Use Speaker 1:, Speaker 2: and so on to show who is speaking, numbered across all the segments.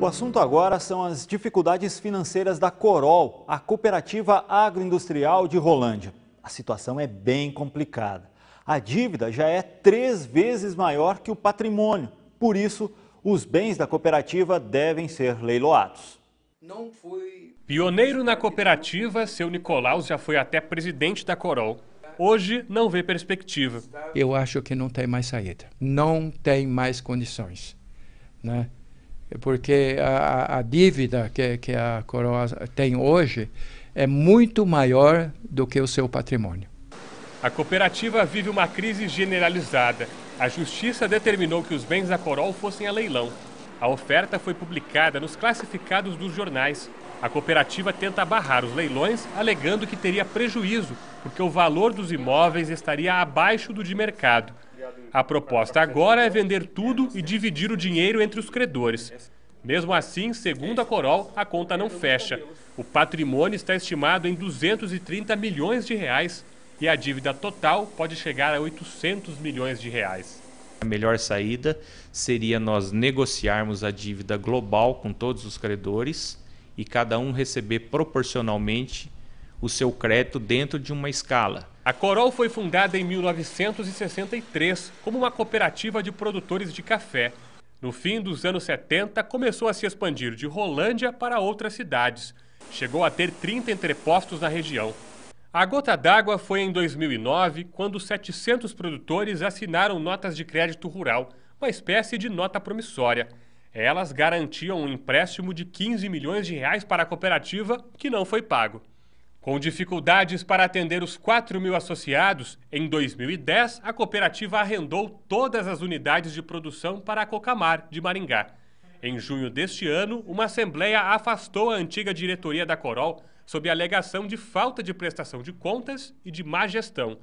Speaker 1: O assunto agora são as dificuldades financeiras da Corol, a cooperativa agroindustrial de Rolândia. A situação é bem complicada. A dívida já é três vezes maior que o patrimônio. Por isso, os bens da cooperativa
Speaker 2: devem ser leiloados. Pioneiro na cooperativa, seu Nicolau já foi até presidente da Corol. Hoje não vê perspectiva. Eu acho que não tem mais saída. Não tem mais condições. Né? É porque a, a dívida que, que a coroa tem hoje é muito maior do que o seu patrimônio. A cooperativa vive uma crise generalizada. A justiça determinou que os bens da Corol fossem a leilão. A oferta foi publicada nos classificados dos jornais. A cooperativa tenta barrar os leilões, alegando que teria prejuízo, porque o valor dos imóveis estaria abaixo do de mercado. A proposta agora é vender tudo e dividir o dinheiro entre os credores. Mesmo assim, segundo a Corol, a conta não fecha. O patrimônio está estimado em 230 milhões de reais e a dívida total pode chegar a 800 milhões de reais. A melhor saída seria nós negociarmos a dívida global com todos os credores e cada um receber proporcionalmente o seu crédito dentro de uma escala. A Corol foi fundada em 1963 como uma cooperativa de produtores de café. No fim dos anos 70, começou a se expandir de Rolândia para outras cidades. Chegou a ter 30 entrepostos na região. A gota d'água foi em 2009, quando 700 produtores assinaram notas de crédito rural, uma espécie de nota promissória. Elas garantiam um empréstimo de 15 milhões de reais para a cooperativa, que não foi pago. Com dificuldades para atender os 4 mil associados, em 2010 a cooperativa arrendou todas as unidades de produção para a Cocamar, de Maringá. Em junho deste ano, uma assembleia afastou a antiga diretoria da Corol sob alegação de falta de prestação de contas e de má gestão.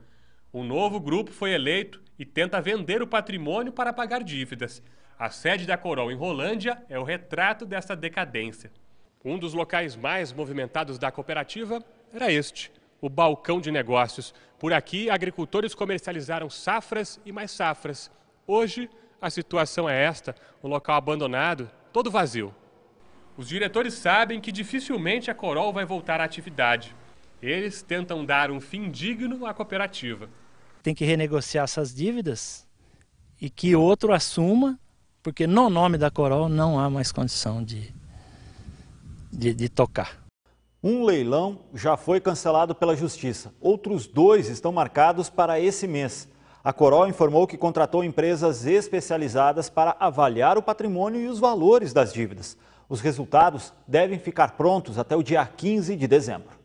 Speaker 2: Um novo grupo foi eleito e tenta vender o patrimônio para pagar dívidas. A sede da Corol em Rolândia é o retrato dessa decadência. Um dos locais mais movimentados da cooperativa era este, o balcão de negócios. Por aqui, agricultores comercializaram safras e mais safras. Hoje, a situação é esta: um local abandonado, todo vazio. Os diretores sabem que dificilmente a Corol vai voltar à atividade. Eles tentam dar um fim digno à cooperativa.
Speaker 1: Tem que renegociar essas dívidas e que outro assuma, porque no nome da Corol não há mais condição de, de, de tocar. Um leilão já foi cancelado pela Justiça. Outros dois estão marcados para esse mês. A Corol informou que contratou empresas especializadas para avaliar o patrimônio e os valores das dívidas. Os resultados devem ficar prontos até o dia 15 de dezembro.